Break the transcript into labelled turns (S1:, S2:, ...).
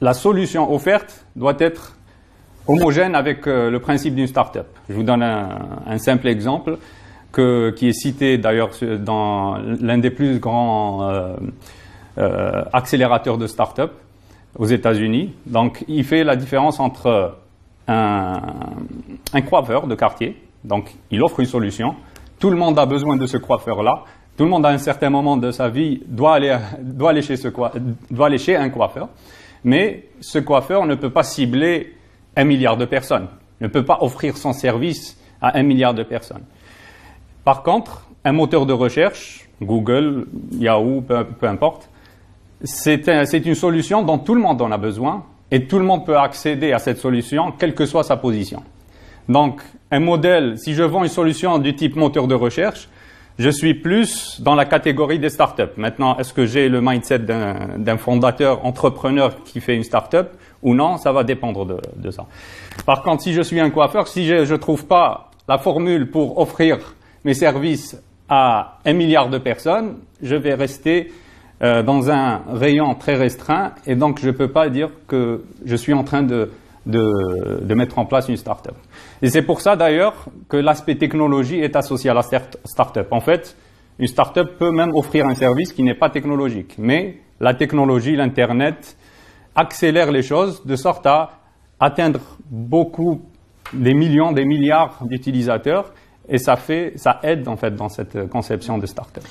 S1: la solution offerte doit être homogène avec euh, le principe d'une start-up. Je vous donne un, simple exemple qui est cité d'ailleurs dans l'un des plus grands euh, euh, accélérateurs de start-up aux États-Unis. Donc, il fait la différence entre un, coiffeur de quartier, donc il offre une solution, tout le monde a besoin de ce coiffeur-là, tout le monde à un certain moment de sa vie doit aller, doit aller, chez, ce, doit aller chez un coiffeur. Mais ce coiffeur ne peut pas cibler un milliard de personnes, ne peut pas offrir son service à un milliard de personnes. Par contre, un moteur de recherche, Google, Yahoo, peu, importe, c'est une solution dont tout le monde en a besoin et tout le monde peut accéder à cette solution, quelle que soit sa position. Donc, un modèle, si je vends une solution du type moteur de recherche, je suis plus dans la catégorie des startups. Maintenant, est-ce que j'ai le mindset d'un fondateur entrepreneur qui fait une startup ou non Ça va dépendre de, ça. Par contre, si je suis un coiffeur, si je ne trouve pas la formule pour offrir mes services à un milliard de personnes, je vais rester euh, dans un rayon très restreint et donc je ne peux pas dire que je suis en train de de, mettre en place une start-up. Et c'est pour ça d'ailleurs que l'aspect technologie est associé à la start-up. En fait, une start-up peut même offrir un service qui n'est pas technologique, mais la technologie, l'internet accélère les choses de sorte à atteindre beaucoup des millions, des milliards d'utilisateurs et ça fait, ça aide en fait dans cette conception de start-up.